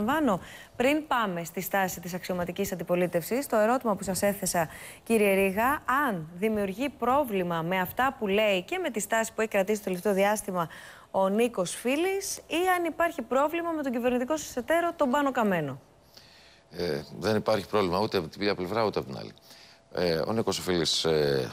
Λαμβάνω, πριν πάμε στη στάση της αξιωματικής αντιπολίτευσης, το ερώτημα που σας έθεσα, κύριε Ρίγα, αν δημιουργεί πρόβλημα με αυτά που λέει και με τη στάση που έχει κρατήσει το τελευταίο διάστημα ο Νίκος Φίλης ή αν υπάρχει πρόβλημα με τον κυβερνητικό σας εταίρο, τον Πάνο Καμένο. Ε, δεν υπάρχει πρόβλημα ούτε από την μία πλευρά ούτε από την άλλη. Ε, ο Νίκος Φίλης ε,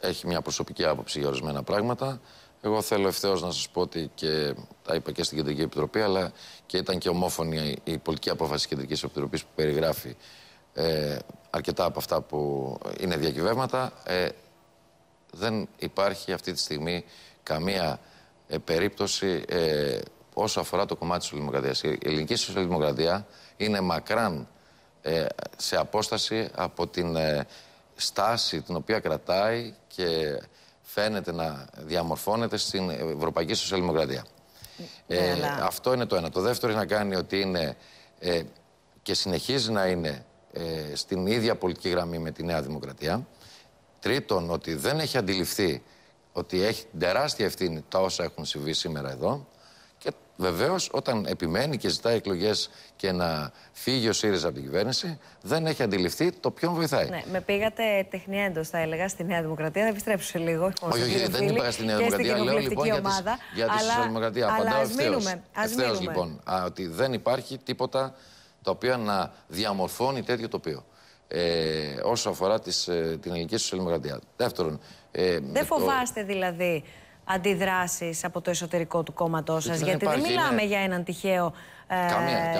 έχει μια προσωπική άποψη για ορισμένα πράγματα. Εγώ θέλω ευθέως να σας πω ότι και τα είπα και στην Κεντρική Επιτροπή, αλλά και ήταν και ομόφωνη η πολιτική απόφαση της Κεντρικής Επιτροπής που περιγράφει ε, αρκετά από αυτά που είναι διακυβεύματα. Ε, δεν υπάρχει αυτή τη στιγμή καμία ε, περίπτωση ε, όσο αφορά το κομμάτι της Σοσιαλδημοκρατίας. Η ελληνική Σοσιαλδημοκρατία είναι μακράν ε, σε απόσταση από την ε, στάση την οποία κρατάει και φαίνεται να διαμορφώνεται στην Ευρωπαϊκή Σοσιαλδημοκρατία. Ναι, ε, αυτό είναι το ένα. Το δεύτερο έχει να κάνει ότι είναι ε, και συνεχίζει να είναι ε, στην ίδια πολιτική γραμμή με τη Νέα Δημοκρατία. Τρίτον, ότι δεν έχει αντιληφθεί ότι έχει τεράστια ευθύνη τα όσα έχουν συμβεί σήμερα εδώ. Βεβαίως, όταν επιμένει και ζητάει εκλογές και να φύγει ο ΣΥΡΙΖΑ από την κυβέρνηση, δεν έχει αντιληφθεί το ποιον βοηθάει. Ναι, με πήγατε τεχνιέντο, θα έλεγα, στη Νέα Δημοκρατία. Θα επιστρέψω λίγο. Όχι, όχι, δεν είπα στη Νέα Δημοκρατία. Λέω λοιπόν για, τις, για τη Σοσιαλδημοκρατία. Απαντάω ευθέω. λοιπόν ότι δεν υπάρχει τίποτα το οποίο να διαμορφώνει τέτοιο τοπίο. Ε, όσο αφορά τις, ε, την ελληνική σοσιαλδημοκρατία. Δεύτερον. Ε, δεν φοβάστε δηλαδή αντιδράσεις από το εσωτερικό του κόμματός σας, γιατί δεν μιλάμε για έναν τυχαίο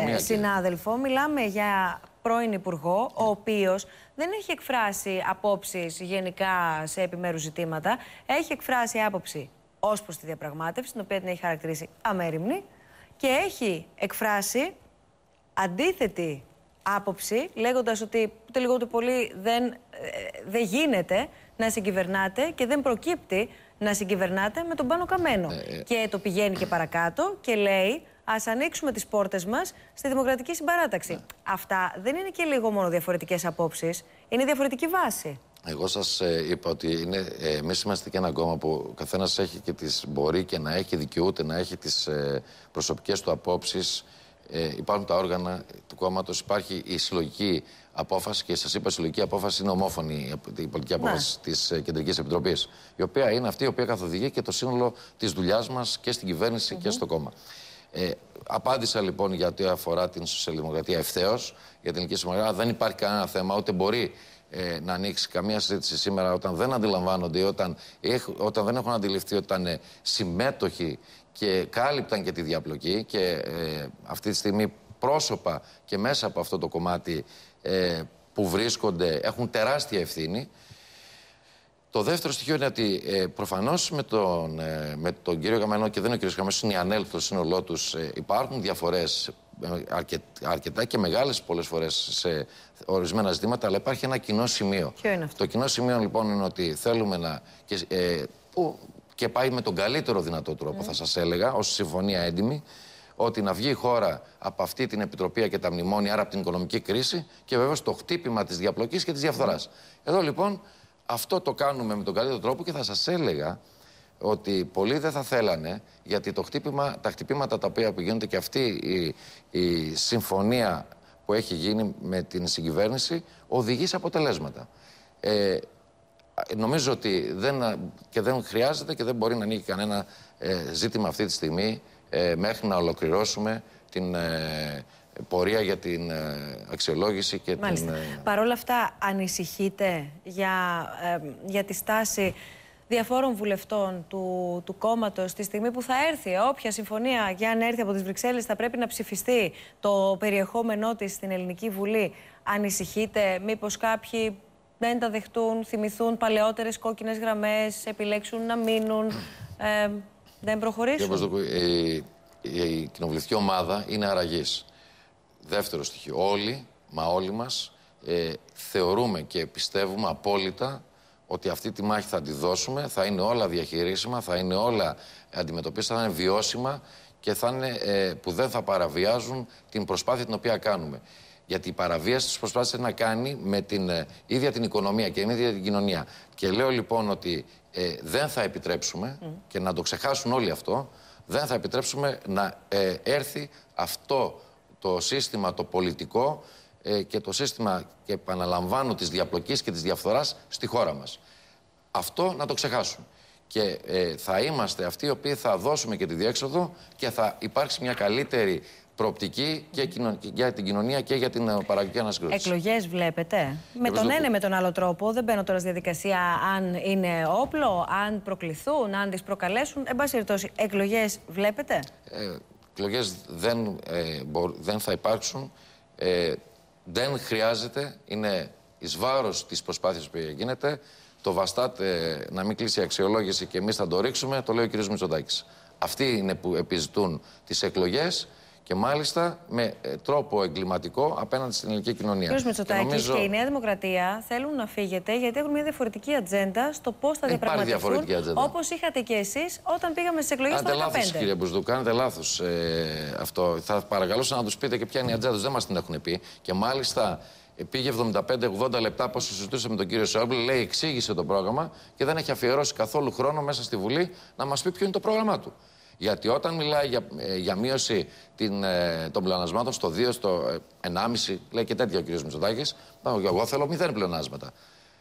ε, συνάδελφο, μιλάμε για πρώην υπουργό, ο οποίος δεν έχει εκφράσει απόψεις γενικά σε επιμέρους ζητήματα, έχει εκφράσει άποψη ως προς τη διαπραγμάτευση, την οποία την έχει χαρακτηρίσει αμέριμνη, και έχει εκφράσει αντίθετη άποψη, λέγοντας ότι το λίγο πολύ δεν, ε, δεν γίνεται να συγκυβερνάτε και δεν προκύπτει να συγκυβερνάτε με τον Πάνο Καμένο. Ε, ε. και το πηγαίνει και παρακάτω και λέει Ας ανοίξουμε τις πόρτες μας στη Δημοκρατική Συμπαράταξη. Ναι. Αυτά δεν είναι και λίγο μόνο διαφορετικές απόψεις, είναι διαφορετική βάση. Εγώ σας ε, είπα ότι ε, εμείς είμαστε και ένα κόμμα που ο καθένας έχει και τις, μπορεί και να έχει, δικαιούται να έχει τις ε, προσωπικές του απόψεις. υπάρχουν τα όργανα του κόμματος, υπάρχει η συλλογική απόφαση και σας είπα η συλλογική απόφαση είναι ομόφωνη, η πολιτική ναι. απόφαση ναι. της ε, Κεντρικής Επιτροπής. Η οποία είναι αυτή η οποία καθοδηγεί και το σύνολο της δουλειάς μας και στην κυβερνηση και στο κόμμα. Ε, απάντησα λοιπόν για ό,τι αφορά την σοσιαλδημοκρατία ευθέως για την ελληνική συμμαχία. Δεν υπάρχει κανένα θέμα, ούτε μπορεί ε, να ανοίξει καμία συζήτηση σήμερα όταν δεν αντιλαμβάνονται, όταν, όταν δεν έχουν αντιληφθεί ότι ήταν συμμέτοχοι και κάλυπταν και τη διαπλοκή και ε, αυτή τη στιγμή πρόσωπα και μέσα από αυτό το κομμάτι ε, που βρίσκονται έχουν τεράστια ευθύνη. Το δεύτερο στοιχείο είναι ότι ε, προφανώς με, τον, ε, με τον κύριο Γαμανό και δεν είναι ο κύριος Γαμανός, είναι η ανέλθω σύνολό του. Ε, υπάρχουν διαφορές αρκετά και μεγάλες πολλές φορές σε ορισμένα ζητήματα, αλλά υπάρχει ένα κοινό σημείο. Το κοινό σημείο λοιπόν είναι ότι θέλουμε να. Και, ε, πάει με τον καλύτερο δυνατό τρόπο, mm. θα σας έλεγα, ως συμφωνία έντιμη, ότι να βγει η χώρα από αυτή την επιτροπή και τα μνημόνια, άρα από την οικονομική κρίση και βέβαια το χτύπημα της διαπλοκής και της διαφθοράς. Εδώ λοιπόν αυτό το κάνουμε με τον καλύτερο τρόπο και θα σας έλεγα ότι πολλοί δεν θα θέλανε, γιατί το χτύπημα, τα χτυπήματα τα οποία γίνονται και αυτή η, η συμφωνία που έχει γίνει με την συγκυβέρνηση οδηγεί σε αποτελέσματα. Ε, νομίζω ότι δεν, και δεν χρειάζεται και δεν μπορεί να ανοίγει κανένα ε, ζήτημα αυτή τη στιγμή ε, μέχρι να ολοκληρώσουμε την ε, πορεία για την ε, αξιολόγηση και Μάλιστα. την... Ε, Παρ' όλα αυτά ανησυχείτε για, για τη στάση διαφόρων βουλευτών του, του κόμματος τη στιγμή που θα έρθει όποια συμφωνία για αν έρθει από τις Βρυξέλλες, θα πρέπει να ψηφιστεί το περιεχόμενό της στην Ελληνική Βουλή. Ανησυχείτε, μήπως κάποιοι δεν τα δεχτούν, θυμηθούν παλαιότερες κόκκινες γραμμές, επιλέξουν να μείνουν, δεν προχωρήσουν η κοινοβουλευτική ομάδα είναι αραγής. Δεύτερο στοιχείο. Όλοι, μα όλοι μας, ε, θεωρούμε και πιστεύουμε απόλυτα ότι αυτή τη μάχη θα τη δώσουμε, θα είναι όλα διαχειρίσιμα, θα είναι όλα αντιμετωπίσιμα, θα είναι βιώσιμα και θα είναι, ε, που δεν θα παραβιάζουν την προσπάθεια την οποία κάνουμε. Γιατί η παραβίαση της προσπάθειας να κάνει με την ε, ίδια την οικονομία και την ίδια την κοινωνία. Και λέω λοιπόν ότι ε, δεν θα επιτρέψουμε και να το ξεχάσουν όλοι αυτό, δεν θα επιτρέψουμε να ε, έρθει αυτό το σύστημα το πολιτικό ε, και το σύστημα, και επαναλαμβάνω, της διαπλοκής και της διαφθοράς στη χώρα μας. Αυτό να το ξεχάσουν. Και ε, θα είμαστε αυτοί οι οποίοι θα δώσουμε και τη διέξοδο και θα υπάρξει μια καλύτερη προοπτική και για την κοινωνία και για την ε, παραγωγική ανασυγκρότηση. Εκλογές βλέπετε. Με τον ένα με τον άλλο τρόπο. Δεν μπαίνω τώρα στη διαδικασία αν είναι όπλο, αν προκληθούν, αν τις προκαλέσουν. Εν πάση περιπτώσει, εκλογές βλέπετε. Ε, εκλογές δεν, ε, δεν θα υπάρξουν. Ε, δεν χρειάζεται. Είναι εις βάρος της προσπάθειας που γίνεται. Το βαστάτ ε, να μην κλείσει η αξιολόγηση και εμείς θα το ρίξουμε, το λέει ο κ. Μητσοτάκης. Αυτοί είναι που επιζητούν τις εκλογές και μάλιστα με ε, τρόπο εγκληματικό απέναντι στην ελληνική κοινωνία. Κύριος Μητσοτάκη, και, η Νέα Δημοκρατία θέλουν να φύγετε γιατί έχουν μια διαφορετική ατζέντα στο πώς θα διαπραγματευτούν. όπως είχατε και εσείς όταν πήγαμε στις εκλογές του 2015. λάθο, κύριε Μπουσδού, κάνετε λάθος ε, αυτό. Θα παρακαλούσα να τους πείτε και ποια είναι η ατζέντα Δεν μας την έχουν πει. Και μάλιστα ε, πήγε 75-80 λεπτά πώς συζητούσε με τον κύριο Σόμπλε, λέει εξήγησε το πρόγραμμα και δεν έχει αφιερώσει καθόλου χρόνο μέσα στη Βουλή να μας πει ποιο είναι το πρόγραμμά του. Γιατί όταν μιλάει για, ε, για μείωση την, ε, των πλεονασμάτων στο 2, στο 1,5, ε, λέει και τέτοια ο κ. Μητσοτάκη, εγώ θέλω μηδέν πλεονάσματα.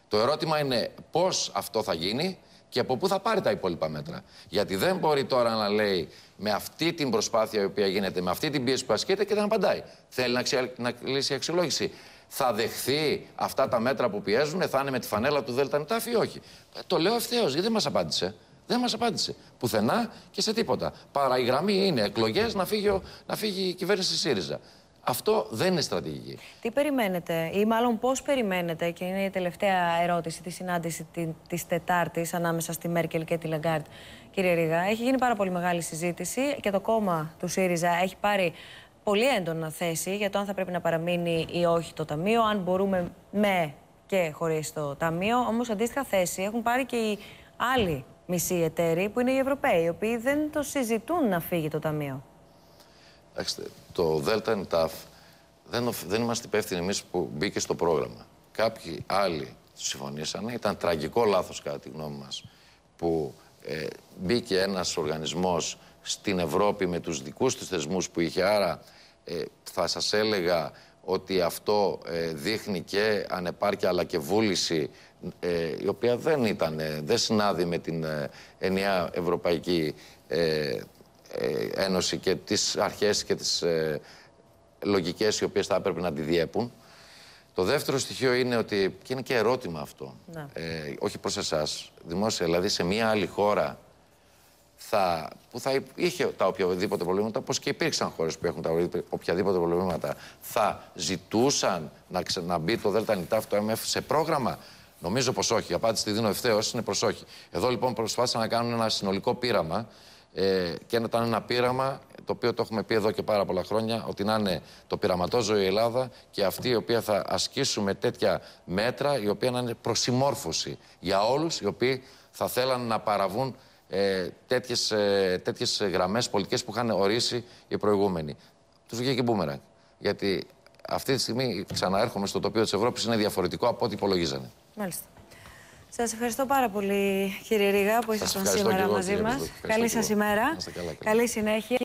Το ερώτημα είναι πώς αυτό θα γίνει και από πού θα πάρει τα υπόλοιπα μέτρα. Γιατί δεν μπορεί τώρα να λέει με αυτή την προσπάθεια η οποία γίνεται, με αυτή την πίεση που ασκείται και δεν απαντάει. Θέλει να, ξε... να κλείσει η αξιολόγηση. Θα δεχθεί αυτά τα μέτρα που πιέζουν, θα είναι με τη φανέλα του ΔΕΛΤΑ ή όχι. το λέω ευθέως, γιατί δεν μας απάντησε. Δεν μας απάντησε. Πουθενά και σε τίποτα. Παρά η γραμμή είναι εκλογές να, φύγει, να φύγει η κυβέρνηση ΣΥΡΙΖΑ. Αυτό δεν είναι στρατηγική. Τι περιμένετε, ή μάλλον πώς περιμένετε, και είναι η τελευταία ερώτηση τη συνάντηση τη Τετάρτης ανάμεσα στη Μέρκελ και τη Λαγκάρτ, κύριε Ρίγα. Έχει γίνει πάρα πολύ μεγάλη συζήτηση και το κόμμα του ΣΥΡΙΖΑ έχει πάρει πολύ έντονα θέση για το αν θα πρέπει να παραμείνει ή όχι το Ταμείο, αν μπορούμε με και χωρίς το Ταμείο. Όμως, αντίστοιχα θέση έχουν πάρει και οι άλλοι μισή εταίροι που είναι οι Ευρωπαίοι, οι οποίοι δεν το συζητούν να φύγει το Ταμείο. Κοιτάξτε, το ΔΕΛΤΑ and δεν, δεν είμαστε υπεύθυνοι εμείς που μπήκε στο πρόγραμμα. Κάποιοι άλλοι συμφωνήσαν. Ήταν τραγικό λάθος, κατά τη γνώμη μας, που ε, μπήκε ένας οργανισμός στην Ευρώπη με τους δικούς του θεσμούς που είχε. Άρα, ε, θα σας έλεγα ότι αυτό ε, δείχνει και ανεπάρκεια αλλά και βούληση ε, η οποία δεν ήταν, ε, δεν συνάδει με την ενιαία Ευρωπαϊκή Ένωση και τις αρχές και τις λογικές οι οποίες θα έπρεπε να τη διέπουν. Το δεύτερο στοιχείο είναι ότι, και είναι και ερώτημα αυτό, ναι. όχι προς εσάς, δημόσια, δηλαδή σε μια άλλη χώρα θα, που θα είχε τα οποιαδήποτε προβλήματα, όπως και υπήρξαν χώρες που έχουν τα οποιαδήποτε προβλήματα, θα ζητούσαν να, ξε, να μπει το ΔΝΤ, το MF σε πρόγραμμα. Νομίζω πως όχι. Η απάντηση τη δίνω ευθέως, είναι πως όχι. Εδώ λοιπόν προσπάθησαν να κάνουν ένα συνολικό πείραμα ε, και ήταν ένα πείραμα το οποίο το έχουμε πει εδώ και πάρα πολλά χρόνια, ότι να είναι το πειραματόζω η Ελλάδα και αυτή η οποία θα ασκήσουμε τέτοια μέτρα, η οποία να είναι προσημόρφωση για όλους οι οποίοι θα θέλαν να παραβούν ε, τέτοιες, ε, τέτοιες γραμμές πολιτικές που είχαν ορίσει οι προηγούμενοι. Τους βγήκε και μπούμεραγκ. Γιατί αυτή τη στιγμή ξαναέρχομαι στο τοπίο της Ευρώπης είναι διαφορετικό από ό,τι υπολογίζανε. Μάλιστα. Σας ευχαριστώ πάρα πολύ, κύριε Ρίγα, που ήσασταν σήμερα μαζί μα. Καλή σας ημέρα. Καλή συνέχεια.